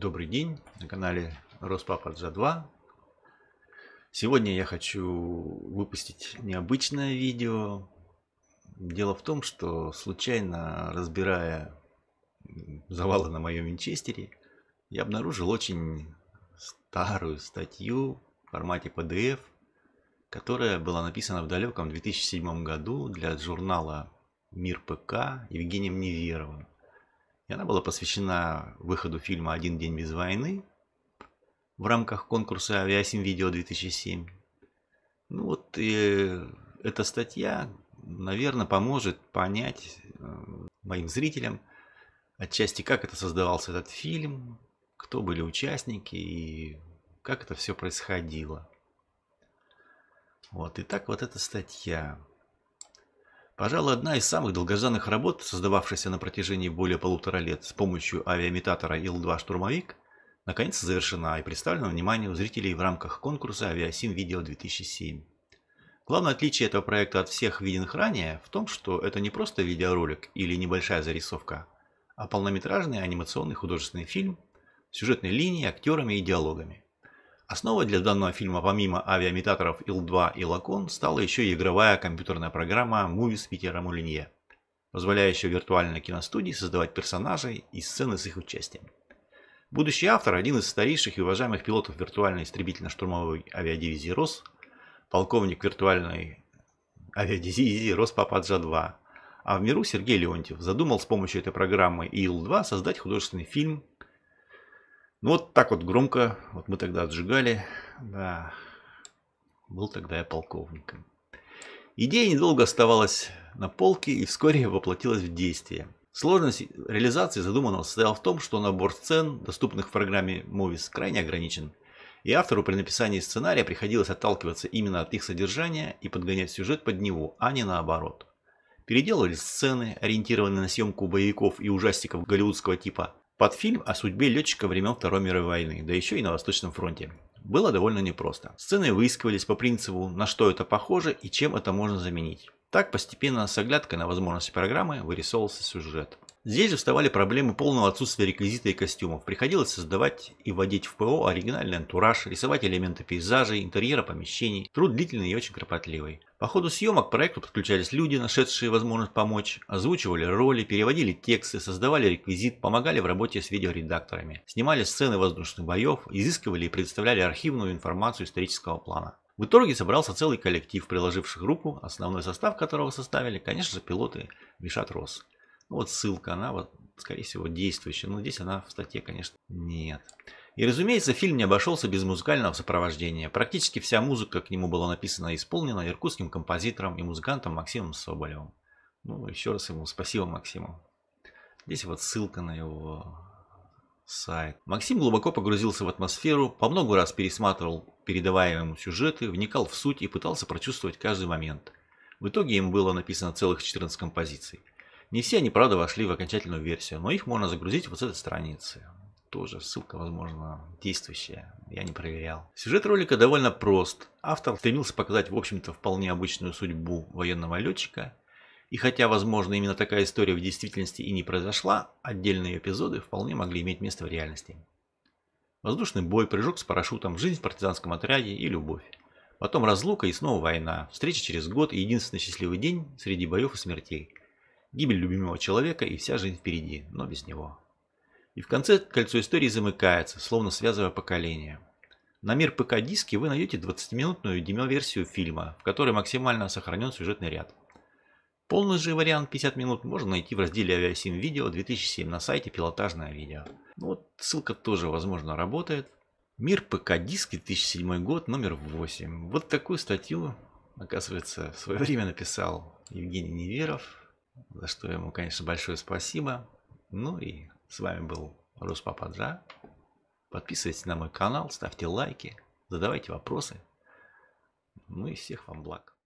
Добрый день, на канале Роспапорт за 2. Сегодня я хочу выпустить необычное видео. Дело в том, что случайно разбирая завалы на моем винчестере, я обнаружил очень старую статью в формате PDF, которая была написана в далеком 2007 году для журнала «Мир ПК» Евгением Неверовым. И она была посвящена выходу фильма «Один день без войны» в рамках конкурса «Авиасим Видео 2007». Ну вот и эта статья, наверное, поможет понять э, моим зрителям отчасти, как это создавался этот фильм, кто были участники и как это все происходило. Вот, и так вот эта статья. Пожалуй, одна из самых долгожданных работ, создававшаяся на протяжении более полутора лет с помощью авиаимитатора Ил-2 «Штурмовик», наконец завершена и представлена вниманию зрителей в рамках конкурса «Авиасим Видео 2007». Главное отличие этого проекта от всех виденных ранее в том, что это не просто видеоролик или небольшая зарисовка, а полнометражный анимационный художественный фильм с сюжетной линией, актерами и диалогами – Основой для данного фильма помимо авиамитаторов Ил-2 и Лакон стала еще и игровая компьютерная программа Movies Питера Мулинье, позволяющая виртуальной киностудии создавать персонажей и сцены с их участием. Будущий автор, один из старейших и уважаемых пилотов виртуальной истребительно-штурмовой авиадивизии РОС, полковник виртуальной авиадивизии Рос Роспападжа-2, а в миру Сергей Леонтьев задумал с помощью этой программы ИЛ-2 создать художественный фильм ну вот так вот громко, вот мы тогда отжигали, да, был тогда я полковником. Идея недолго оставалась на полке и вскоре воплотилась в действие. Сложность реализации задуманного состояла в том, что набор сцен, доступных в программе Movies, крайне ограничен, и автору при написании сценария приходилось отталкиваться именно от их содержания и подгонять сюжет под него, а не наоборот. Переделывались сцены, ориентированные на съемку боевиков и ужастиков голливудского типа, под фильм о судьбе летчика времен Второй мировой войны, да еще и на Восточном фронте. Было довольно непросто. Сцены выискивались по принципу, на что это похоже и чем это можно заменить. Так постепенно с оглядкой на возможности программы вырисовывался сюжет. Здесь же вставали проблемы полного отсутствия реквизита и костюмов. Приходилось создавать и вводить в ПО оригинальный антураж, рисовать элементы пейзажей, интерьера помещений. Труд длительный и очень кропотливый. По ходу съемок к проекту подключались люди, нашедшие возможность помочь, озвучивали роли, переводили тексты, создавали реквизит, помогали в работе с видеоредакторами, снимали сцены воздушных боев, изыскивали и предоставляли архивную информацию исторического плана. В итоге собрался целый коллектив, приложивших руку, основной состав которого составили, конечно же, пилоты Вишат Рос. Ну, вот ссылка, она вот, скорее всего, действующая. Но здесь она в статье, конечно, нет. И, разумеется, фильм не обошелся без музыкального сопровождения. Практически вся музыка к нему была написана и исполнена иркутским композитором и музыкантом Максимом Соболевым. Ну, еще раз ему спасибо, Максиму. Здесь вот ссылка на его сайт. Максим глубоко погрузился в атмосферу, по много раз пересматривал передаваемые ему сюжеты, вникал в суть и пытался прочувствовать каждый момент. В итоге им было написано целых 14 композиций. Не все они, правда, вошли в окончательную версию, но их можно загрузить вот с этой страницы. Тоже ссылка, возможно, действующая, я не проверял. Сюжет ролика довольно прост. Автор стремился показать, в общем-то, вполне обычную судьбу военного летчика. И хотя, возможно, именно такая история в действительности и не произошла, отдельные эпизоды вполне могли иметь место в реальности. Воздушный бой, прыжок с парашютом, жизнь в партизанском отряде и любовь. Потом разлука и снова война, встреча через год и единственный счастливый день среди боев и смертей – Гибель любимого человека и вся жизнь впереди, но без него. И в конце кольцо истории замыкается, словно связывая поколения. На мир ПК-диске вы найдете 20-минутную демоверсию фильма, в которой максимально сохранен сюжетный ряд. Полный же вариант 50 минут можно найти в разделе «Авиасим Видео 2007» на сайте «Пилотажное видео». Ну вот ссылка тоже, возможно, работает. Мир ПК-диски, 2007 год, номер 8. Вот такую статью, оказывается, в свое время написал Евгений Неверов за что ему, конечно, большое спасибо. Ну и с вами был Руспападжа. Подписывайтесь на мой канал, ставьте лайки, задавайте вопросы. Ну и всех вам благ.